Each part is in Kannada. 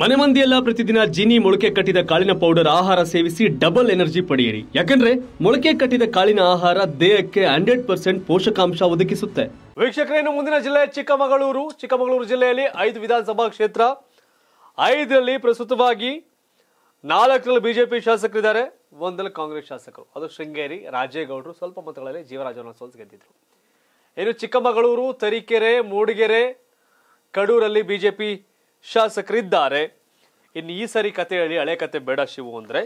ಮನೆ ಮಂದಿಯೆಲ್ಲ ಪ್ರತಿದಿನ ಜೀನಿ ಮೊಳಕೆ ಕಟ್ಟಿದ ಕಾಳಿನ ಪೌಡರ್ ಆಹಾರ ಸೇವಿಸಿ ಡಬಲ್ ಎನರ್ಜಿ ಪಡೆಯಿರಿ ಯಾಕಂದ್ರೆ ಮೊಳಕೆ ಕಟ್ಟಿದ ಕಾಳಿನ ಆಹಾರ ದೇಹಕ್ಕೆ ಹಂಡ್ರೆಡ್ ಪರ್ಸೆಂಟ್ ಪೋಷಕಾಂಶ ಒದಗಿಸುತ್ತೆ ವೀಕ್ಷಕರೇನು ಮುಂದಿನ ಜಿಲ್ಲೆ ಚಿಕ್ಕಮಗಳೂರು ಚಿಕ್ಕಮಗಳೂರು ಜಿಲ್ಲೆಯಲ್ಲಿ ಐದು ವಿಧಾನಸಭಾ ಕ್ಷೇತ್ರ ಐದರಲ್ಲಿ ಪ್ರಸ್ತುತವಾಗಿ ನಾಲ್ಕರಲ್ಲಿ ಬಿಜೆಪಿ ಶಾಸಕರಿದ್ದಾರೆ ಒಂದಲ್ಲಿ ಕಾಂಗ್ರೆಸ್ ಶಾಸಕರು ಅದು ಶೃಂಗೇರಿ ರಾಜೇಗೌಡರು ಸ್ವಲ್ಪ ಮತಗಳಲ್ಲಿ ಜೀವರಾಜನ ಸೋಲ್ಸ್ ಗೆದ್ದಿದ್ರು ಇನ್ನು ಚಿಕ್ಕಮಗಳೂರು ತರೀಕೆರೆ ಮೂಡಿಗೆರೆ ಕಡೂರಲ್ಲಿ ಬಿಜೆಪಿ ಶಾಸಕರಿದ್ದಾರೆ ಇನ್ನು ಈ ಸರಿ ಕತೆ ಹೇಳಿ ಹಳೆ ಕತೆ ಬೇಡ ಶಿವು ಅಂದ್ರೆ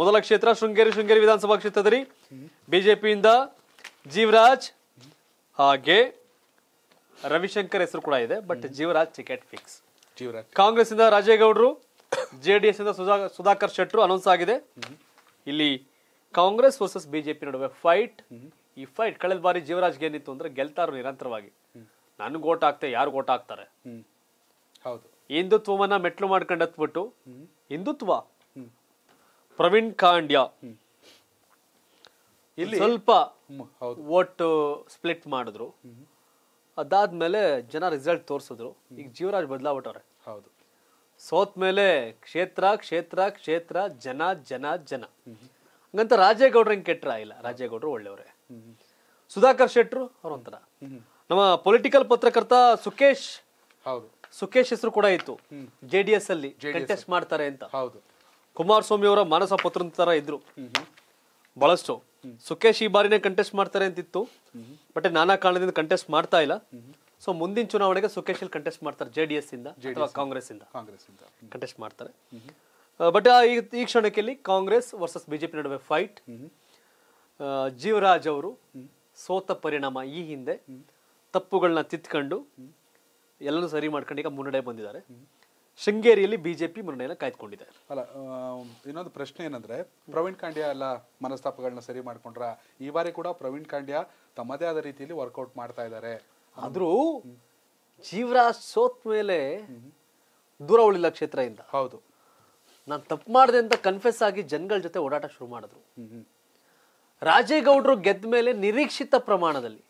ಮೊದಲ ಕ್ಷೇತ್ರ ಶೃಂಗೇರಿ ಶೃಂಗೇರಿ ವಿಧಾನಸಭಾ ಕ್ಷೇತ್ರದಲ್ಲಿ ಬಿಜೆಪಿಯಿಂದ ಜೀವರಾಜ್ ಹಾಗೆ ರವಿಶಂಕರ್ ಹೆಸರು ಕೂಡ ಇದೆ but Jeevaraj ticket fix Jeevaraj Congress ಇಂದ ರಾಜೇಗೌಡರು ಜೆ ಡಿ ಎಸ್ ಇಂದ ಸುಧಾಕರ್ ಶೆಟ್ರು ಅನೌನ್ಸ್ ಆಗಿದೆ ಇಲ್ಲಿ ಕಾಂಗ್ರೆಸ್ ವರ್ಸಸ್ ಬಿಜೆಪಿ ನಡುವೆ ಫೈಟ್ ಈ ಫೈಟ್ ಕಳೆದ ಬಾರಿ ಜೀವರಾಜ್ ಏನಿತ್ತು ಅಂದ್ರೆ ಗೆಲ್ತಾರು ನಿರಂತರವಾಗಿ ನನ್ಗೆ ಓಟ್ ಹಾಕ್ತೆ ಯಾರು ಓಟ್ ಹಾಕ್ತಾರೆ ಹೌದು ಹಿಂದುತ್ವವನ್ನ ಮೆಟ್ಲು ಮಾಡ್ಕೊಂಡು ಹತ್ಬಿಟ್ಟು ಹಿಂದುತ್ವ ಪ್ರವೀಣ್ ಕಾಂಡ್ಯ ಇಲ್ಲಿ ಸ್ವಲ್ಪ ಓಟ್ ಸ್ಪ್ಲಿಟ್ ಮಾಡಿದ್ರು ಅದಾದ್ಮೇಲೆ ಜನ ರಿಸಲ್ಟ್ ತೋರಿಸಿದ್ರು ಈಗ ಜೀವರಾಜ್ ಬದಲಾವಟ್ಟವ್ರೆ ಹೌದು ಸೋತ್ ಮೇಲೆ ಕ್ಷೇತ್ರ ಕ್ಷೇತ್ರ ಕ್ಷೇತ್ರ ಜನ ಜನ ಜನ ಹಂಗಂತ ರಾಜೇಗೌಡ್ರ ಹಿಂಗೆ ಕೆಟ್ಟರ ಇಲ್ಲ ರಾಜೇಗೌಡರು ಒಳ್ಳೆಯವ್ರೆ ಸುಧಾಕರ್ ಶೆಟ್ರು ಅವ್ರ ಒಂಥರ ನಮ್ಮ ಪೊಲಿಟಿಕಲ್ ಪತ್ರಕರ್ತ ಸುಕೇಶ್ ಹೌದು ಸುಖೇಶ್ ಹೆಸರು ಕೂಡ ಇತ್ತು ಜೆ ಡಿ ಎಸ್ ಅಲ್ಲಿ ಕಂಟೆಸ್ಟ್ ಮಾಡ್ತಾರೆ ಅಂತ ಹೌದು ಕುಮಾರಸ್ವಾಮಿ ಅವರ ಮಾನಸ ಪತ್ರ ತರ ಇದ್ರು ಬಹಳಷ್ಟು ಸುಖೇಶ್ ಈ ಬಾರಿನೇ ಕಂಟೆಸ್ಟ್ ಮಾಡ್ತಾರೆ ಅಂತಿತ್ತು ಬಟ್ ನಾನಾ ಕಾರಣದಿಂದ ಕಂಟೆಸ್ಟ್ ಮಾಡ್ತಾ ಇಲ್ಲ ಸೊ ಮುಂದಿನ ಚುನಾವಣೆಗೆ ಸುಖೇಶ್ ಅಲ್ಲಿ ಕಂಟೆಸ್ಟ್ ಮಾಡ್ತಾರೆ ಜೆ ಡಿ ಎಸ್ ಇಂದ ಅಥವಾ ಕಾಂಗ್ರೆಸ್ ಇಂದ ಕಂಟೆಸ್ಟ್ ಮಾಡ್ತಾರೆ ಬಟ್ ಈ ಕ್ಷಣಕ್ಕೆ ಇಲ್ಲಿ ಕಾಂಗ್ರೆಸ್ ವರ್ಸಸ್ ಬಿಜೆಪಿ ನಡುವೆ ಫೈಟ್ ಜೀವರಾಜ್ ಅವರು ಸೋತ ಪರಿಣಾಮ ಈ ಹಿಂದೆ ತಪ್ಪುಗಳನ್ನ ತಿತ್ಕೊಂಡು ಎಲ್ಲರೂ ಸರಿ ಮಾಡ್ಕೊಂಡು ಈಗ ಮುನ್ನಡೆ ಬಂದಿದ್ದಾರೆ ಶೃಂಗೇರಿಯಲ್ಲಿ ಬಿಜೆಪಿ ಮುನ್ನಡೆಯನ್ನು ಕಾಯ್ದುಕೊಂಡಿದೆ ಅಲ್ಲ ಇನ್ನೊಂದು ಪ್ರಶ್ನೆ ಏನಂದ್ರೆ ಪ್ರವೀಣ್ ಕಾಂಡ್ಯ ಎಲ್ಲ ಮನಸ್ತಾಪಗಳನ್ನ ಸರಿ ಮಾಡ್ಕೊಂಡ್ರ ಈ ಬಾರಿ ಕೂಡ ಪ್ರವೀಣ್ ಕಾಂಡ್ಯ ತಮ್ಮದೇ ಆದ ರೀತಿಯಲ್ಲಿ ವರ್ಕೌಟ್ ಮಾಡ್ತಾ ಇದ್ದಾರೆ ಆದ್ರೂ ಜೀವರಾಜ್ ಸೋತ್ ಮೇಲೆ ದೂರ ಉಳಿಲ್ಲ ಕ್ಷೇತ್ರದಿಂದ ಹೌದು ನಾನು ತಪ್ಪು ಮಾಡಿದೆ ಅಂತ ಕನ್ಫೆಸ್ ಆಗಿ ಜನಗಳ ಜೊತೆ ಓಡಾಟ ಶುರು ಮಾಡಿದ್ರು ರಾಜೇಗೌಡರು ಗೆದ್ದ ಮೇಲೆ ನಿರೀಕ್ಷಿತ ಪ್ರಮಾಣದಲ್ಲಿ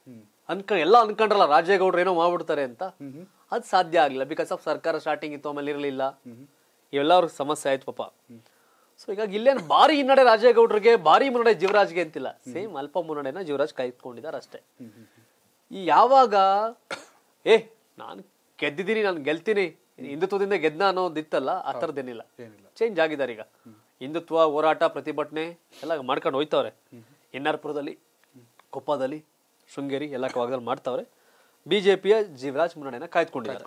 ಅನ್ಕ ಎಲ್ಲ ಅನ್ಕೊಂಡ್ರಲ್ಲ ರಾಜೇಗೌಡರು ಏನೋ ಮಾಡ್ಬಿಡ್ತಾರೆ ಅಂತ ಅದು ಸಾಧ್ಯ ಆಗಲಿಲ್ಲ ಬಿಕಾಸ್ ಆಫ್ ಸರ್ಕಾರ ಸ್ಟಾರ್ಟಿಂಗ್ ಇತ್ತು ಆಮೇಲೆ ಇರಲಿಲ್ಲ ಇವೆಲ್ಲರ ಸಮಸ್ಯೆ ಆಯ್ತು ಪಾಪ ಸೊ ಹೀಗಾಗಿ ಇಲ್ಲೇನು ಭಾರಿ ಹಿನ್ನಡೆ ರಾಜೇಗೌಡರಿಗೆ ಭಾರಿ ಮುನ್ನಡೆ ಜೀವರಾಜ್ಗೆ ಅಂತಿಲ್ಲ ಸೇಮ್ ಅಲ್ಪ ಮುನ್ನಡೆನ ಜೀವರಾಜ್ ಕಾಯ್ಕೊಂಡಿದ್ದಾರೆ ಅಷ್ಟೇ ಈ ಯಾವಾಗ ಏ ನಾನು ಗೆದ್ದಿದ್ದೀನಿ ನಾನು ಗೆಲ್ತೀನಿ ಹಿಂದುತ್ವದಿಂದ ಗೆದ್ದ ಅನ್ನೋದಿತ್ತಲ್ಲ ಆ ಥರದ್ದೇನಿಲ್ಲ ಚೇಂಜ್ ಆಗಿದ್ದಾರೆ ಈಗ ಹಿಂದುತ್ವ ಹೋರಾಟ ಪ್ರತಿಭಟನೆ ಎಲ್ಲ ಮಾಡ್ಕೊಂಡು ಹೋಯ್ತವ್ರೆ ಎನ್ ಆರ್ ಕೊಪ್ಪದಲ್ಲಿ ಶೃಂಗೇರಿ ಎಲ್ಲ ಕಾಗದಲ್ಲಿ ಮಾಡ್ತಾವ್ರೆ ಬಿಜೆಪಿಯ ಜೀವರಾಜ್ ಮುನ್ನಡೆಯನ್ನು ಕಾಯ್ದುಕೊಂಡಿದ್ದಾರೆ